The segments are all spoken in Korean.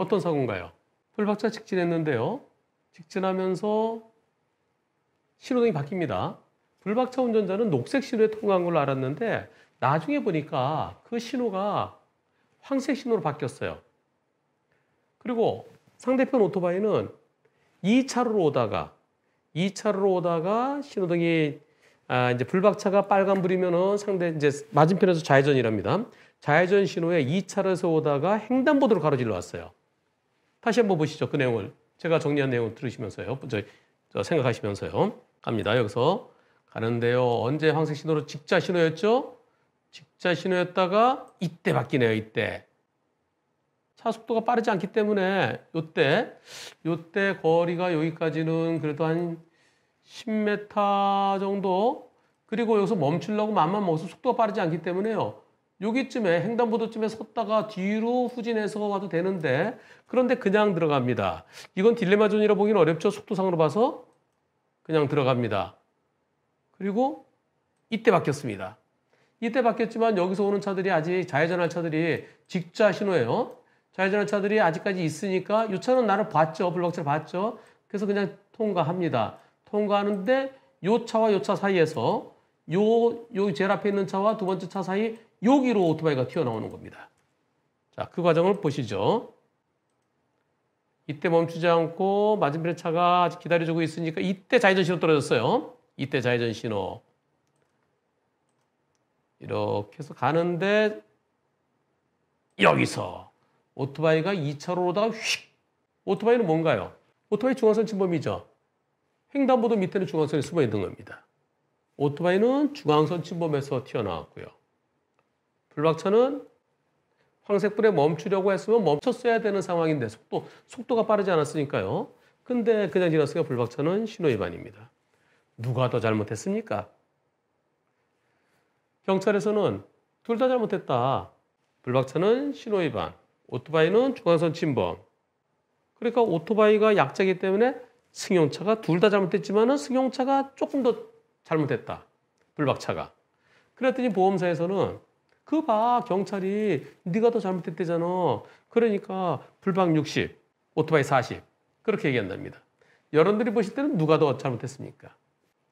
어떤 사고인가요? 풀박차 직진했는데요. 직진하면서 신호등이 바뀝니다. 불박차 운전자는 녹색 신호에 통과한 걸로 알았는데 나중에 보니까 그 신호가 황색 신호로 바뀌었어요. 그리고 상대편 오토바이는 2차로로 오다가 2차로로 오다가 신호등이 아 이제 불박차가 빨간불이면은 상대 이제 맞은편에서 좌회전이랍니다. 좌회전 신호에 2차로에서 오다가 횡단보도로 가로질러 왔어요. 다시 한 번 보시죠. 그 내용을. 제가 정리한 내용을 들으시면서요. 저, 생각하시면서요. 갑니다. 여기서 가는데요. 언제 황색 신호로 직자 신호였죠? 직자 신호였다가 이때 바뀌네요. 이때. 차 속도가 빠르지 않기 때문에 요때 요때 거리가 여기까지는 그래도 한 10m 정도 그리고 여기서 멈추려고 맘만 먹어서 속도가 빠르지 않기 때문에요. 여기쯤에 횡단보도쯤에 섰다가 뒤로 후진해서 와도 되는데 그런데 그냥 들어갑니다. 이건 딜레마 존이라 보기는 어렵죠. 속도상으로 봐서 그냥 들어갑니다. 그리고 이때 바뀌었습니다. 이때 바뀌었지만 여기서 오는 차들이 아직 좌회전할 차들이 직자 신호예요. 좌회전할 차들이 아직까지 있으니까 이 차는 나를 봤죠. 블록차를 봤죠. 그래서 그냥 통과합니다. 통과하는데 요 차와 요 차 사이에서 요, 요 제일 앞에 있는 차와 두 번째 차 사이 여기로 오토바이가 튀어나오는 겁니다. 자, 그 과정을 보시죠. 이때 멈추지 않고 맞은편의 차가 기다려주고 있으니까 이때 좌회전 신호 떨어졌어요. 이때 좌회전 신호. 이렇게 해서 가는데 여기서 오토바이가 2차로 로다가 휙! 오토바이는 뭔가요? 오토바이 중앙선 침범이죠. 횡단보도 밑에는 중앙선이 숨어 있는 겁니다. 오토바이는 중앙선 침범에서 튀어나왔고요. 블락처는 황색불에 멈추려고 했으면 멈췄어야 되는 상황인데 속도, 속도가 빠르지 않았으니까요. 근데 그냥 지났으니까 불박차는 신호위반입니다. 누가 더 잘못했습니까? 경찰에서는 둘 다 잘못했다. 불박차는 신호위반, 오토바이는 중앙선 침범. 그러니까 오토바이가 약자이기 때문에 승용차가 둘 다 잘못했지만 승용차가 조금 더 잘못했다. 불박차가. 그랬더니 보험사에서는 그봐 경찰이 네가 더 잘못했대잖아. 그러니까 불방 60, 오토바이 40 그렇게 얘기한답니다. 여러분들이 보실 때는 누가 더 잘못했습니까?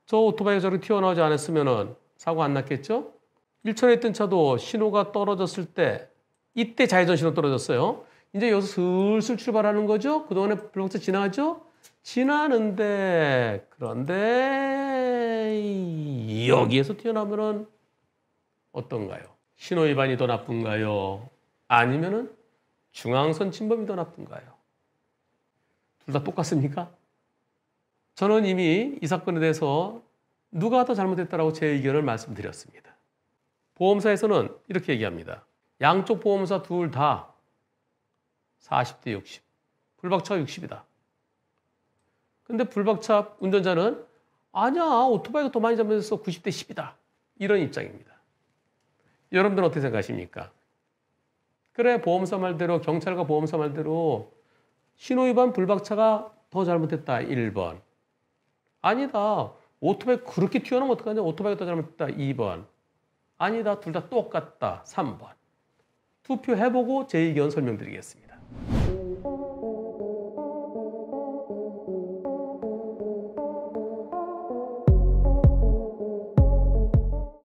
저 오토바이가 저렇게 튀어나오지 않았으면 사고 안 났겠죠? 1천에 있던 차도 신호가 떨어졌을 때 이때 좌회전 신호 떨어졌어요. 이제 여기서 슬슬 출발하는 거죠. 그동안에 블록차 지나죠? 지나는데 그런데 여기에서 튀어나오면 어떤가요? 신호 위반이 더 나쁜가요? 아니면은 중앙선 침범이 더 나쁜가요? 둘 다 똑같습니까? 저는 이미 이 사건에 대해서 누가 더잘못했다고제 의견을 말씀드렸습니다. 보험사에서는 이렇게 얘기합니다. 양쪽 보험사 둘 다 40대 60, 불박차 60이다. 근데 불박차 운전자는 아니야, 오토바이가 더 많이 잡면서 90대 10이다. 이런 입장입니다. 여러분들 어떻게 생각하십니까? 그래 보험사 말대로 경찰과 보험사 말대로 신호위반 불박차가 더 잘못했다 1번 아니다 오토바이 그렇게 튀어나오면 어떡하냐 오토바이가 더 잘못했다 2번 아니다 둘 다 똑같다 3번 투표해보고 제 의견 설명드리겠습니다.